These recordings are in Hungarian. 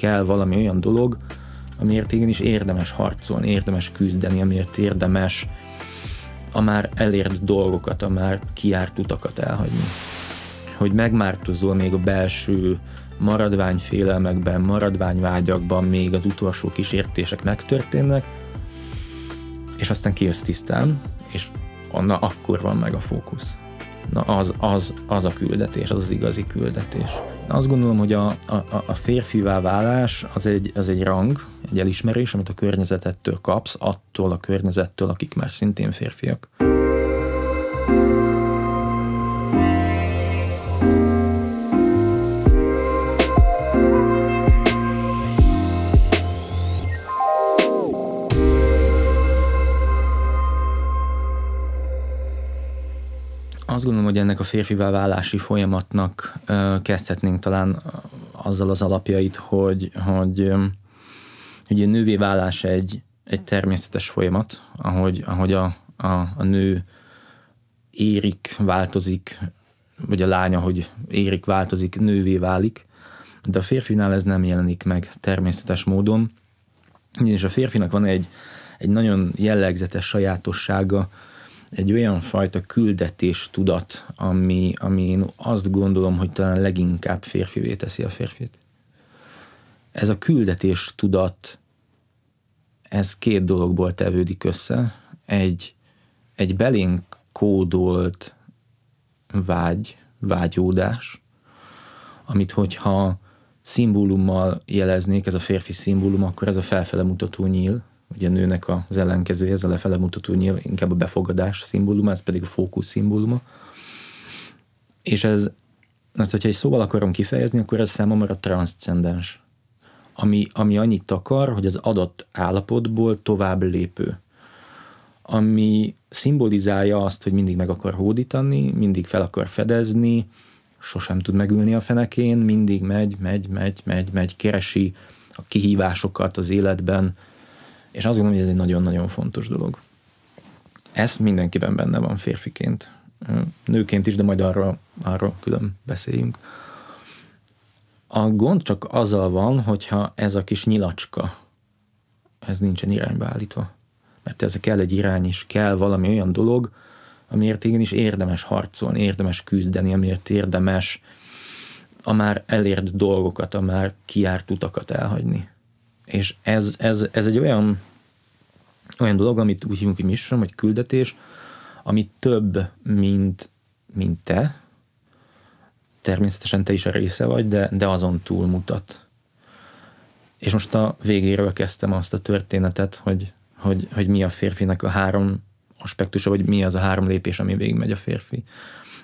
kell valami olyan dolog, amiért igenis érdemes harcolni, érdemes küzdeni, amiért érdemes a már elért dolgokat, a már kiárt utakat elhagyni. Hogy megmártozol még a belső maradványfélelmekben, maradványvágyakban még az utolsó kísértések megtörténnek, és aztán kijössz tisztán, és anna akkor van meg a fókusz. Na az, az, az a küldetés, az az igazi küldetés. Azt gondolom, hogy a, a, a férfivá válás az egy, az egy rang, egy elismerés, amit a környezetettől kapsz, attól a környezettől, akik már szintén férfiak. gondolom, hogy ennek a férfivá válási folyamatnak kezdhetnénk talán azzal az alapjait, hogy, hogy, hogy a nővé válás egy, egy természetes folyamat, ahogy, ahogy a, a, a nő érik, változik, vagy a lánya, hogy érik, változik, nővé válik, de a férfinál ez nem jelenik meg természetes módon, és a férfinak van egy, egy nagyon jellegzetes sajátossága, egy olyan fajta küldetés tudat, ami, ami én azt gondolom, hogy talán leginkább férfivé teszi a férfit. Ez a küldetés tudat, ez két dologból tevődik össze. Egy, egy belénk kódolt vágy, vágyódás, amit hogyha szimbólummal jeleznék, ez a férfi szimbólum, akkor ez a felfele mutató nyíl, ugye nőnek az ellenkezője, ez a lefele mutató nyilv, inkább a befogadás szimbóluma, ez pedig a fókusz szimbóluma. És ez, ezt, hogyha egy szóval akarom kifejezni, akkor ez számomra transzcendens. Ami, ami annyit akar, hogy az adott állapotból tovább lépő. Ami szimbolizálja azt, hogy mindig meg akar hódítani, mindig fel akar fedezni, sosem tud megülni a fenekén, mindig megy, megy, megy, megy, megy, keresi a kihívásokat az életben, és azt gondolom, hogy ez egy nagyon-nagyon fontos dolog. Ez mindenkiben benne van férfiként. Nőként is, de majd arról, arról külön beszéljünk. A gond csak azzal van, hogyha ez a kis nyilacska, ez nincsen irányba állítva. Mert ez kell egy irány, is, kell valami olyan dolog, amiért igenis érdemes harcolni, érdemes küzdeni, amiért érdemes a már elért dolgokat, a már kiárt utakat elhagyni. És ez, ez, ez egy olyan, olyan dolog, amit úgy hívunk, hogy mission, vagy küldetés, ami több, mint, mint te. Természetesen te is a része vagy, de, de azon túl mutat És most a végéről kezdtem azt a történetet, hogy, hogy, hogy mi a férfinek a három aspektusa, vagy mi az a három lépés, ami végigmegy a férfi.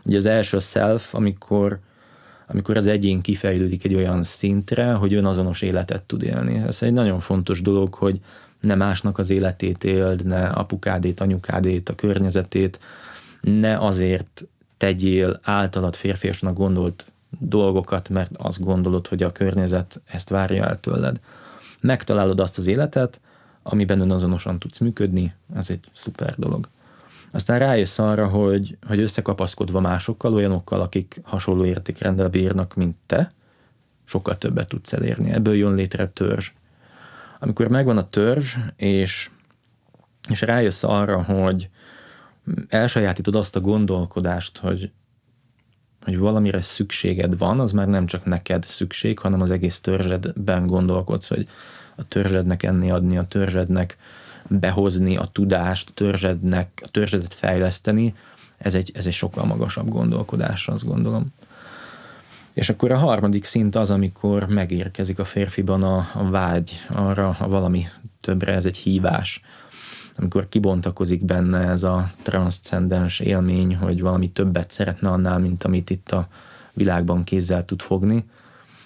Ugye az első a self, amikor amikor az egyén kifejlődik egy olyan szintre, hogy önazonos életet tud élni. Ez egy nagyon fontos dolog, hogy ne másnak az életét éld, ne apukádét, anyukádét, a környezetét, ne azért tegyél általad férfiasnak gondolt dolgokat, mert azt gondolod, hogy a környezet ezt várja el tőled. Megtalálod azt az életet, amiben önazonosan tudsz működni, ez egy szuper dolog. Aztán rájössz arra, hogy, hogy összekapaszkodva másokkal, olyanokkal, akik hasonló értékrendel bírnak, mint te, sokkal többet tudsz elérni. Ebből jön létre a törzs. Amikor megvan a törzs, és, és rájössz arra, hogy elsajátítod azt a gondolkodást, hogy, hogy valamire szükséged van, az már nem csak neked szükség, hanem az egész törzsedben gondolkodsz, hogy a törzsednek enni adni, a törzsednek uh, behozni a tudást, a törzsednek, a törzsedet fejleszteni, ez egy, ez egy sokkal magasabb gondolkodás, azt gondolom. És akkor a harmadik szint az, amikor megérkezik a férfiban a, a vágy arra, a valami többre, ez egy hívás. Amikor kibontakozik benne ez a transzcendens élmény, hogy valami többet szeretne annál, mint amit itt a világban kézzel tud fogni,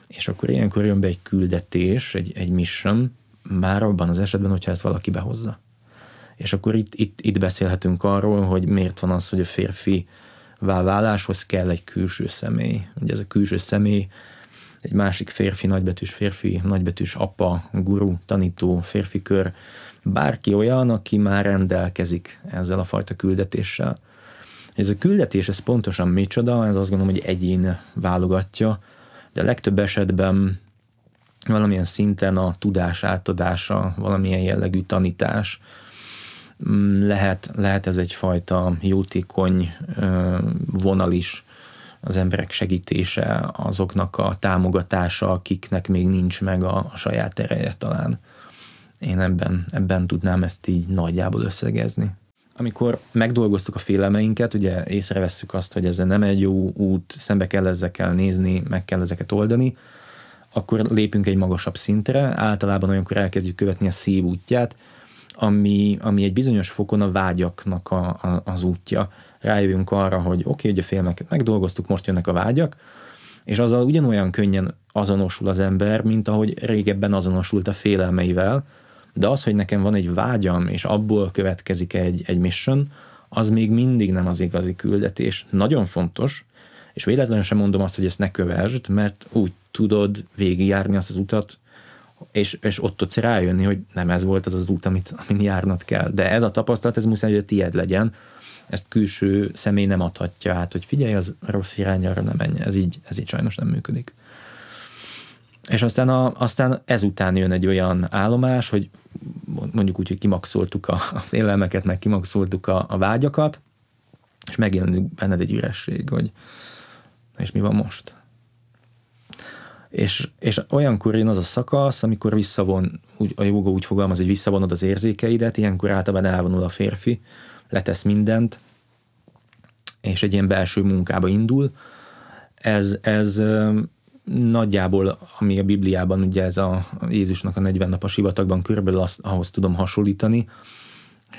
és akkor ilyenkor jön be egy küldetés, egy, egy mission, már abban az esetben, hogyha ezt valaki behozza. És akkor itt, itt, itt beszélhetünk arról, hogy miért van az, hogy a férfi válláshoz kell egy külső személy. Ugye ez a külső személy egy másik férfi, nagybetűs férfi, nagybetűs apa, guru, tanító, férfi kör, bárki olyan, aki már rendelkezik ezzel a fajta küldetéssel. Ez a küldetés, ez pontosan micsoda, ez azt gondolom, hogy egyén válogatja, de legtöbb esetben valamilyen szinten a tudás átadása, valamilyen jellegű tanítás. Mm, lehet, lehet ez egyfajta jótékony vonal is, az emberek segítése, azoknak a támogatása, akiknek még nincs meg a, a saját ereje talán. Én ebben, ebben tudnám ezt így nagyjából összegezni. Amikor megdolgoztuk a félelmeinket, ugye észrevesszük azt, hogy ez nem egy jó út, szembe kell ezekkel nézni, meg kell ezeket oldani, akkor lépünk egy magasabb szintre, általában olyankor elkezdjük követni a szív útját, ami, ami egy bizonyos fokon a vágyaknak a, a, az útja. Rájövünk arra, hogy oké, okay, hogy a filmeket megdolgoztuk, most jönnek a vágyak, és azzal ugyanolyan könnyen azonosul az ember, mint ahogy régebben azonosult a félelmeivel, de az, hogy nekem van egy vágyam, és abból következik egy, egy mission, az még mindig nem az igazi küldetés. Nagyon fontos, és véletlenül sem mondom azt, hogy ezt ne kövesd, mert úgy tudod végigjárni azt az utat, és, és ott tudsz rájönni, hogy nem ez volt az az út, amit, amin járnod kell. De ez a tapasztalat, ez muszáj, hogy a tied legyen, ezt külső személy nem adhatja át, hogy figyelj, az rossz arra nem menj, ez így, ez így sajnos nem működik. És aztán, a, aztán ezután jön egy olyan állomás, hogy mondjuk úgy, hogy kimaxoltuk a, a félelmeket, meg kimaxoltuk a, a vágyakat, és megjelenik benned egy üresség, hogy, és mi van most? És, és olyankor jön az a szakasz, amikor visszavon, úgy, a jogó úgy fogalmaz, hogy visszavonod az érzékeidet, ilyenkor általában elvonul a férfi, letesz mindent, és egy ilyen belső munkába indul. Ez, ez nagyjából, ami a Bibliában, ugye ez a Jézusnak a 40 napos hivatagban, körülbelül azt, ahhoz tudom hasonlítani,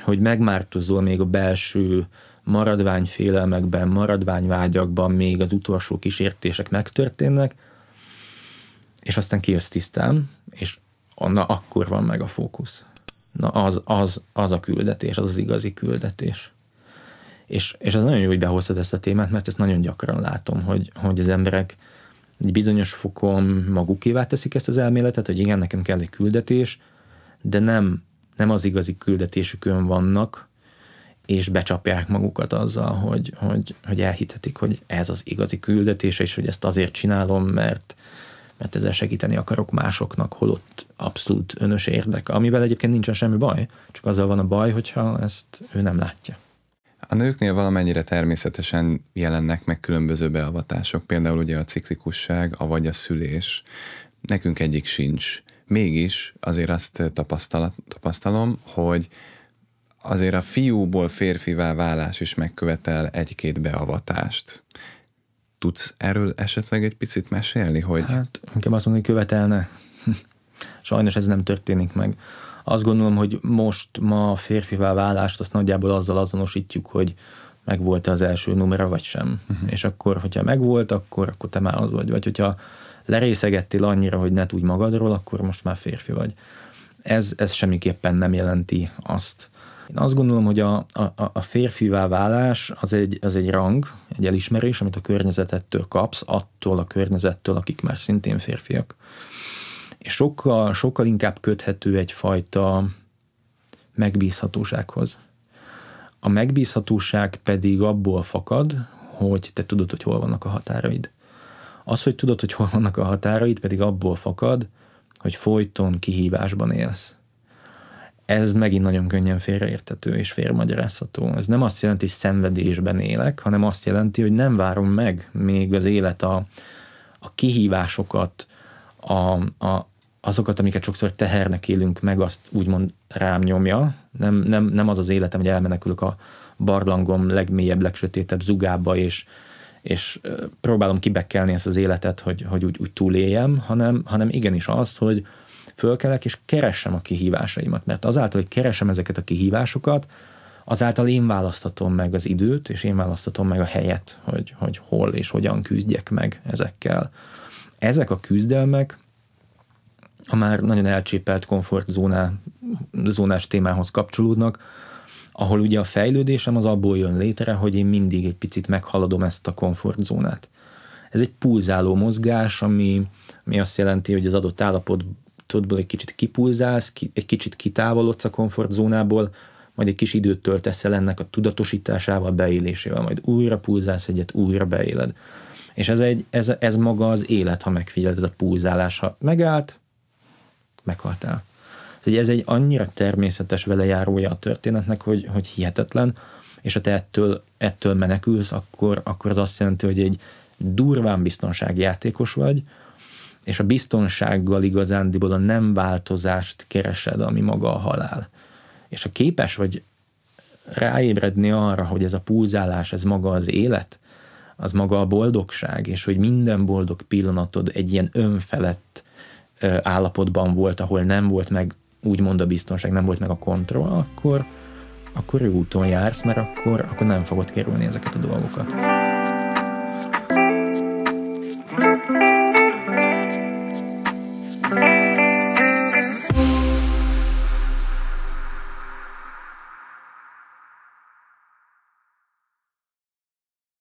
hogy megmártozol még a belső maradványfélelmekben, maradványvágyakban még az utolsó kísértések megtörténnek, és aztán kijössz tisztán, és na, akkor van meg a fókusz. Na az, az, az a küldetés, az az igazi küldetés. És, és az nagyon jó, hogy behoztad ezt a témát, mert ezt nagyon gyakran látom, hogy, hogy az emberek egy bizonyos fokon magukévá teszik ezt az elméletet, hogy igen, nekem kell egy küldetés, de nem, nem az igazi küldetésükön vannak, és becsapják magukat azzal, hogy, hogy, hogy elhitetik, hogy ez az igazi küldetése, és hogy ezt azért csinálom, mert, mert ezzel segíteni akarok másoknak, holott abszolút önös érdek, amivel egyébként nincsen semmi baj, csak azzal van a baj, hogyha ezt ő nem látja. A nőknél valamennyire természetesen jelennek meg különböző beavatások, például ugye a ciklikusság, a vagy a szülés. Nekünk egyik sincs. Mégis azért azt tapasztalom, hogy azért a fiúból férfivá válás is megkövetel egy-két beavatást. Tudsz erről esetleg egy picit mesélni, hogy... Hát, inkább azt mondom, hogy követelne. Sajnos ez nem történik meg. Azt gondolom, hogy most ma a férfivá válást azt nagyjából azzal azonosítjuk, hogy megvolt az első numera, vagy sem. Uh-huh. És akkor, hogyha megvolt, akkor, akkor te már az vagy. Vagy hogyha lerészegettél annyira, hogy ne tudj magadról, akkor most már férfi vagy. Ez, ez semmiképpen nem jelenti azt, én azt gondolom, hogy a, a, a férfivá válás az egy, az egy rang, egy elismerés, amit a környezetettől kapsz, attól a környezettől, akik már szintén férfiak. És sokkal, sokkal inkább köthető egyfajta megbízhatósághoz. A megbízhatóság pedig abból fakad, hogy te tudod, hogy hol vannak a határaid. Az, hogy tudod, hogy hol vannak a határaid, pedig abból fakad, hogy folyton kihívásban élsz ez megint nagyon könnyen félreértető és félmagyarázható. Ez nem azt jelenti, hogy szenvedésben élek, hanem azt jelenti, hogy nem várom meg még az élet a, a kihívásokat, a, a, azokat, amiket sokszor tehernek élünk meg, azt úgymond rám nyomja. Nem, nem, nem az az életem, hogy elmenekülök a barlangom legmélyebb, legsötétebb zugába, és, és próbálom kibekkelni ezt az életet, hogy, hogy úgy, úgy túléljem, hanem, hanem igenis az, hogy, fölkelek, és keressem a kihívásaimat. Mert azáltal, hogy keresem ezeket a kihívásokat, azáltal én választatom meg az időt, és én választatom meg a helyet, hogy, hogy hol és hogyan küzdjek meg ezekkel. Ezek a küzdelmek a már nagyon elcsépelt komfortzónás témához kapcsolódnak, ahol ugye a fejlődésem az abból jön létre, hogy én mindig egy picit meghaladom ezt a komfortzónát. Ez egy pulzáló mozgás, ami, ami azt jelenti, hogy az adott állapot, komfortodból egy kicsit kipulzálsz, ki, egy kicsit kitávolodsz a komfortzónából, majd egy kis időt töltesz el ennek a tudatosításával, beélésével, majd újra pulzálsz egyet, újra beéled. És ez, egy, ez, ez maga az élet, ha megfigyeled, ez a pulzálás. Ha megállt, meghaltál. Ez egy annyira természetes velejárója a történetnek, hogy, hogy hihetetlen, és ha te ettől, ettől menekülsz, akkor, akkor az azt jelenti, hogy egy durván játékos vagy, és a biztonsággal igazándiból a nem változást keresed, ami maga a halál. És ha képes vagy ráébredni arra, hogy ez a pulzálás, ez maga az élet, az maga a boldogság, és hogy minden boldog pillanatod egy ilyen önfelett állapotban volt, ahol nem volt meg úgymond a biztonság, nem volt meg a kontroll, akkor, akkor jó úton jársz, mert akkor, akkor nem fogod kerülni ezeket a dolgokat.